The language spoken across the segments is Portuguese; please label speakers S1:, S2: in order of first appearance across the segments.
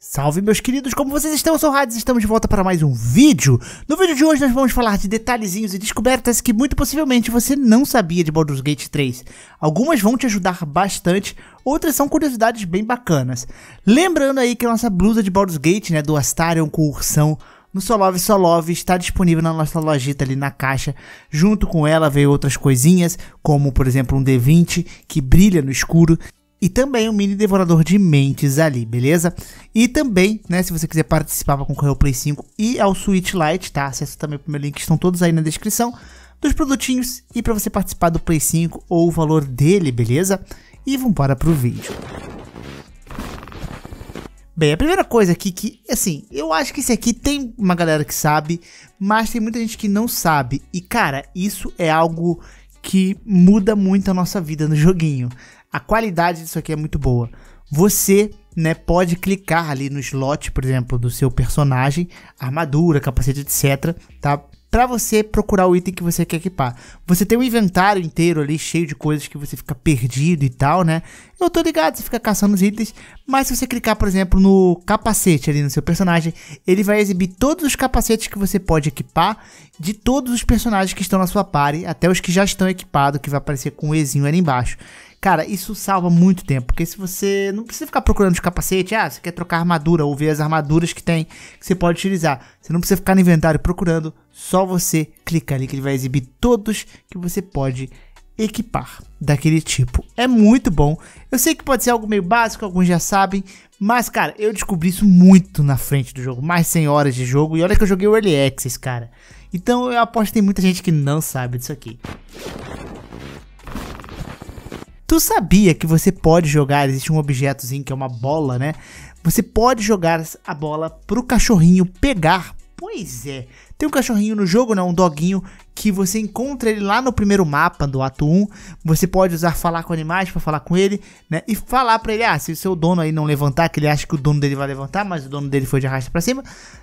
S1: Salve meus queridos, como vocês estão? Eu sou o Hades, estamos de volta para mais um vídeo. No vídeo de hoje nós vamos falar de detalhezinhos e descobertas que muito possivelmente você não sabia de Baldur's Gate 3. Algumas vão te ajudar bastante, outras são curiosidades bem bacanas. Lembrando aí que a nossa blusa de Baldur's Gate, né, do Astarion com o ursão, no Solove Solove está disponível na nossa lojita ali na caixa. Junto com ela veio outras coisinhas, como por exemplo um D20 que brilha no escuro e também um mini devorador de mentes ali, beleza? E também, né, se você quiser participar para concorrer ao Play 5 e ao Switch Lite, tá? Acesse também o meu link, estão todos aí na descrição dos produtinhos e para você participar do Play 5 ou o valor dele, beleza? E vamos para pro vídeo. Bem, a primeira coisa aqui que, assim, eu acho que esse aqui tem uma galera que sabe, mas tem muita gente que não sabe. E cara, isso é algo que muda muito a nossa vida no joguinho a qualidade disso aqui é muito boa. Você né, pode clicar ali no slot, por exemplo, do seu personagem, armadura, capacete, etc, tá? Para você procurar o item que você quer equipar. Você tem um inventário inteiro ali cheio de coisas que você fica perdido e tal, né? Eu tô ligado, você fica caçando os itens, mas se você clicar, por exemplo, no capacete ali no seu personagem, ele vai exibir todos os capacetes que você pode equipar de todos os personagens que estão na sua party, até os que já estão equipados, que vai aparecer com o um Ezinho ali embaixo. Cara, isso salva muito tempo, porque se você não precisa ficar procurando os capacete, ah, você quer trocar armadura ou ver as armaduras que tem que você pode utilizar. Você não precisa ficar no inventário procurando, só você clica ali que ele vai exibir todos que você pode equipar daquele tipo. É muito bom. Eu sei que pode ser algo meio básico, alguns já sabem, mas cara, eu descobri isso muito na frente do jogo, mais 100 horas de jogo e olha que eu joguei o Early Access, cara. Então eu aposto que tem muita gente que não sabe disso aqui. Tu sabia que você pode jogar, existe um objetozinho que é uma bola, né? Você pode jogar a bola pro cachorrinho pegar. Pois é, tem um cachorrinho no jogo, né? Um doguinho que você encontra ele lá no primeiro mapa do ato 1. Você pode usar falar com animais para falar com ele, né? E falar para ele, ah, se o seu dono aí não levantar, que ele acha que o dono dele vai levantar, mas o dono dele foi de arrasta para cima,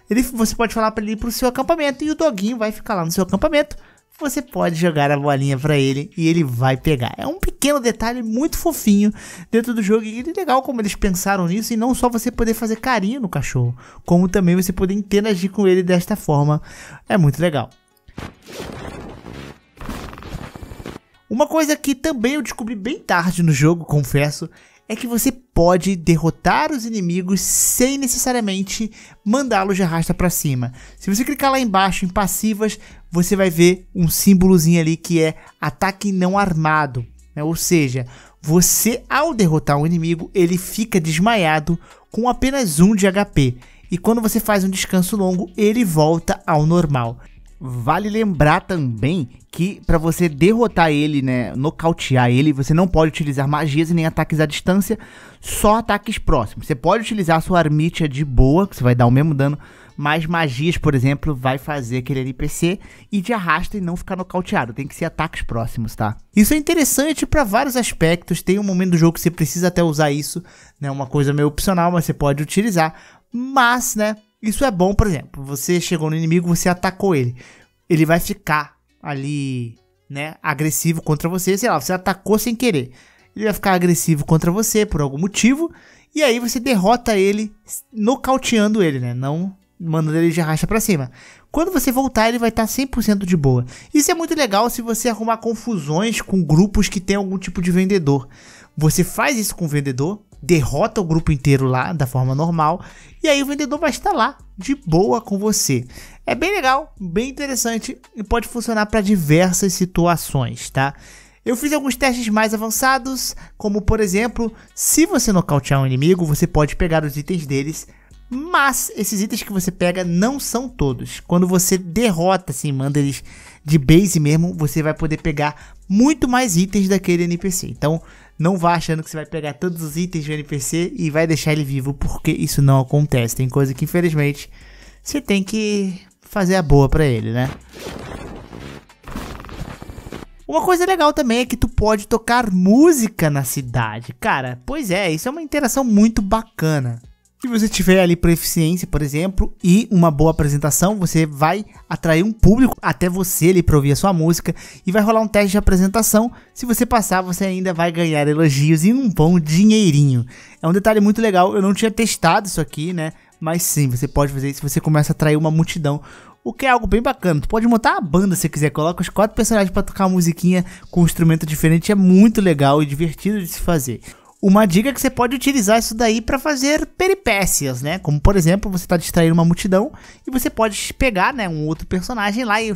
S1: ele, você pode falar para ele ir pro seu acampamento e o doguinho vai ficar lá no seu acampamento você pode jogar a bolinha para ele e ele vai pegar. É um pequeno detalhe muito fofinho dentro do jogo e legal como eles pensaram nisso e não só você poder fazer carinho no cachorro, como também você poder interagir com ele desta forma. É muito legal. Uma coisa que também eu descobri bem tarde no jogo, confesso, é que você pode derrotar os inimigos sem necessariamente mandá-los de arrasta para cima. Se você clicar lá embaixo em passivas, você vai ver um símbolozinho ali que é ataque não armado. Né? Ou seja, você ao derrotar um inimigo, ele fica desmaiado com apenas um de HP. E quando você faz um descanso longo, ele volta ao normal. Vale lembrar também que para você derrotar ele, né, nocautear ele, você não pode utilizar magias e nem ataques à distância, só ataques próximos. Você pode utilizar a sua armitia de boa, que você vai dar o mesmo dano, mas magias, por exemplo, vai fazer aquele NPC e de arrasta e não ficar nocauteado. Tem que ser ataques próximos, tá? Isso é interessante para vários aspectos. Tem um momento do jogo que você precisa até usar isso, né, uma coisa meio opcional, mas você pode utilizar. Mas, né, isso é bom, por exemplo, você chegou no inimigo, você atacou ele. Ele vai ficar ali, né, agressivo contra você, sei lá, você atacou sem querer. Ele vai ficar agressivo contra você por algum motivo, e aí você derrota ele nocauteando ele, né? Não mandando ele de racha para cima. Quando você voltar, ele vai estar tá 100% de boa. Isso é muito legal se você arrumar confusões com grupos que tem algum tipo de vendedor. Você faz isso com o vendedor, derrota o grupo inteiro lá da forma normal e aí o vendedor vai estar lá de boa com você. É bem legal, bem interessante e pode funcionar para diversas situações, tá? Eu fiz alguns testes mais avançados, como por exemplo, se você nocautear um inimigo, você pode pegar os itens deles, mas esses itens que você pega não são todos. Quando você derrota, assim, manda eles de base mesmo, você vai poder pegar muito mais itens daquele NPC. Então, não vá achando que você vai pegar todos os itens do NPC e vai deixar ele vivo, porque isso não acontece. Tem coisa que infelizmente você tem que fazer a boa para ele, né? Uma coisa legal também é que tu pode tocar música na cidade, cara. Pois é, isso é uma interação muito bacana. Se você tiver ali proficiência, por exemplo, e uma boa apresentação, você vai atrair um público até você ali para ouvir a sua música e vai rolar um teste de apresentação. Se você passar, você ainda vai ganhar elogios e um bom dinheirinho. É um detalhe muito legal, eu não tinha testado isso aqui, né? Mas sim, você pode fazer isso, você começa a atrair uma multidão. O que é algo bem bacana. Tu pode montar a banda se quiser, coloca os quatro personagens para tocar uma musiquinha com um instrumento diferente, é muito legal e divertido de se fazer. Uma dica é que você pode utilizar isso daí para fazer peripécias, né? Como por exemplo, você tá distraindo uma multidão e você pode pegar, né, um outro personagem lá e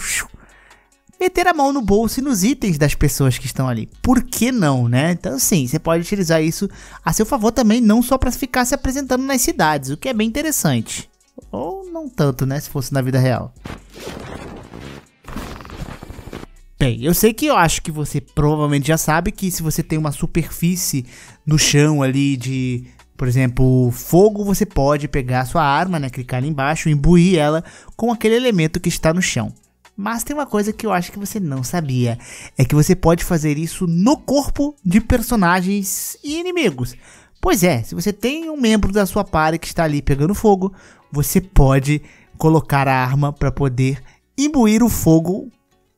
S1: meter a mão no bolso e nos itens das pessoas que estão ali. Por que não, né? Então, sim, você pode utilizar isso a seu favor também, não só para ficar se apresentando nas cidades, o que é bem interessante. Ou não tanto, né? Se fosse na vida real. Bem, Eu sei que eu acho que você provavelmente já sabe que se você tem uma superfície no chão ali de, por exemplo, fogo, você pode pegar a sua arma, né, clicar ali embaixo e imbuir ela com aquele elemento que está no chão. Mas tem uma coisa que eu acho que você não sabia, é que você pode fazer isso no corpo de personagens e inimigos. Pois é, se você tem um membro da sua party que está ali pegando fogo, você pode colocar a arma para poder imbuir o fogo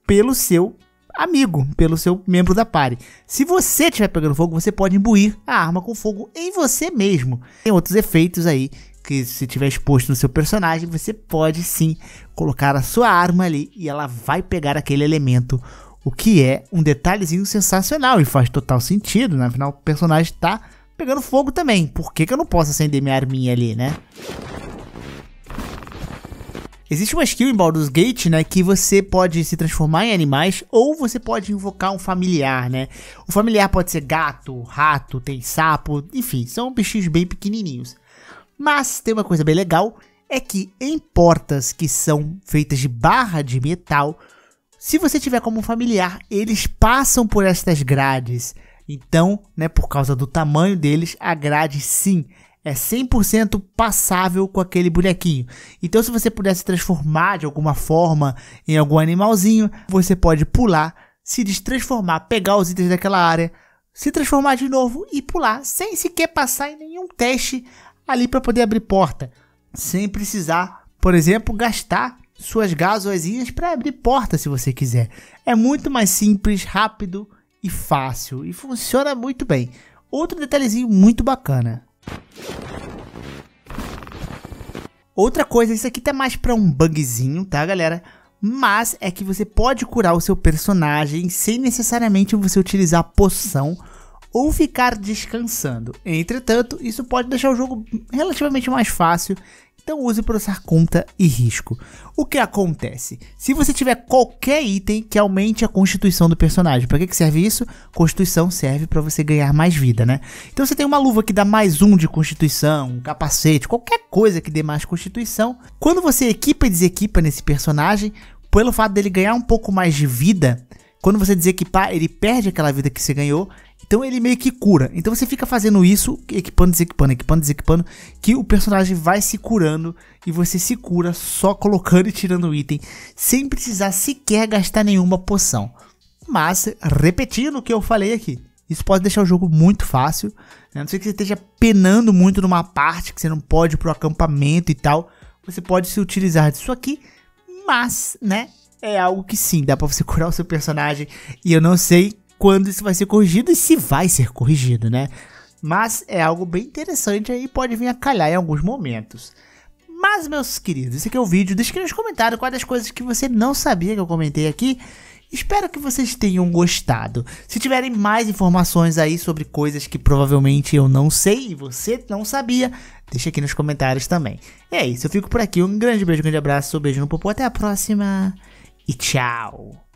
S1: pelo seu amigo, pelo seu membro da pare. Se você estiver pegando fogo, você pode imbuir a arma com fogo em você mesmo. Tem outros efeitos aí que se tiver exposto no seu personagem, você pode sim colocar a sua arma ali e ela vai pegar aquele elemento, o que é um detalhezinho sensacional e faz total sentido, né? afinal o personagem está pegando fogo também. Por que, que eu não posso acender minha arminha ali, né? Existe uma skill em Baldur's Gate, né, que você pode se transformar em animais ou você pode invocar um familiar, né? O familiar pode ser gato, rato, tem sapo, enfim, são bichinhos bem pequenininhos. Mas tem uma coisa bem legal, é que em portas que são feitas de barra de metal, se você tiver como familiar, eles passam por estas grades. Então, né, por causa do tamanho deles, a grade sim é 100% passável com aquele bonequinho. Então, se você pudesse transformar de alguma forma em algum animalzinho, você pode pular, se destransformar, pegar os itens daquela área, se transformar de novo e pular, sem sequer passar em nenhum teste ali para poder abrir porta, sem precisar, por exemplo, gastar suas gasoezinhas para abrir porta se você quiser. É muito mais simples, rápido e fácil e funciona muito bem. Outro detalhezinho muito bacana. Outra coisa, isso aqui tá mais pra um bugzinho, tá galera? Mas é que você pode curar o seu personagem sem necessariamente você utilizar poção ou ficar descansando. Entretanto, isso pode deixar o jogo relativamente mais fácil então use para usar conta e risco. O que acontece? Se você tiver qualquer item que aumente a constituição do personagem, para que, que serve isso? Constituição serve para você ganhar mais vida, né? Então você tem uma luva que dá mais um de constituição, um capacete, qualquer coisa que dê mais constituição. Quando você equipa e desequipa nesse personagem, pelo fato dele ganhar um pouco mais de vida, quando você desequipar, ele perde aquela vida que você ganhou então ele meio que cura. Então você fica fazendo isso, equipando, desequipando, equipando, desequipando, que o personagem vai se curando e você se cura só colocando e tirando item, sem precisar sequer gastar nenhuma poção. Mas, repetindo o que eu falei aqui, isso pode deixar o jogo muito fácil. Né? A não ser que você esteja penando muito numa parte que você não pode ir pro acampamento e tal. Você pode se utilizar disso aqui. Mas, né? É algo que sim, dá para você curar o seu personagem. E eu não sei quando isso vai ser corrigido e se vai ser corrigido, né? Mas é algo bem interessante e pode vir a calhar em alguns momentos. Mas, meus queridos, esse aqui é o vídeo. Deixe aqui nos comentários quais as coisas que você não sabia que eu comentei aqui. Espero que vocês tenham gostado. Se tiverem mais informações aí sobre coisas que provavelmente eu não sei e você não sabia, deixa aqui nos comentários também. E é isso, eu fico por aqui. Um grande beijo, um grande abraço, um beijo no popô, até a próxima e tchau!